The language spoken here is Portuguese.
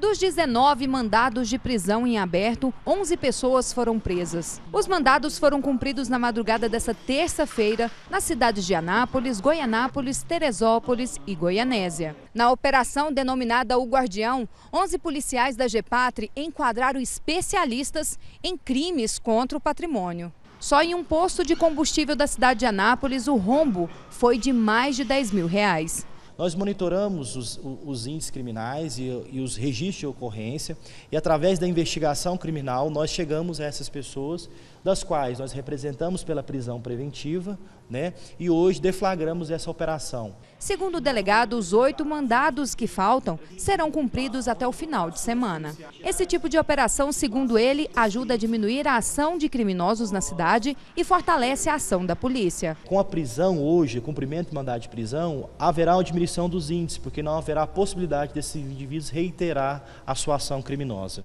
Dos 19 mandados de prisão em aberto, 11 pessoas foram presas. Os mandados foram cumpridos na madrugada dessa terça-feira nas cidades de Anápolis, Goianápolis, Teresópolis e Goianésia. Na operação denominada O Guardião, 11 policiais da Patri enquadraram especialistas em crimes contra o patrimônio. Só em um posto de combustível da cidade de Anápolis, o rombo foi de mais de 10 mil reais. Nós monitoramos os, os índices criminais e, e os registros de ocorrência e através da investigação criminal nós chegamos a essas pessoas, das quais nós representamos pela prisão preventiva, né? E hoje deflagramos essa operação. Segundo o delegado, os oito mandados que faltam serão cumpridos até o final de semana. Esse tipo de operação, segundo ele, ajuda a diminuir a ação de criminosos na cidade e fortalece a ação da polícia. Com a prisão hoje, cumprimento do mandado de prisão, haverá uma diminuição diminuição dos índices, porque não haverá possibilidade desses indivíduos reiterar a sua ação criminosa.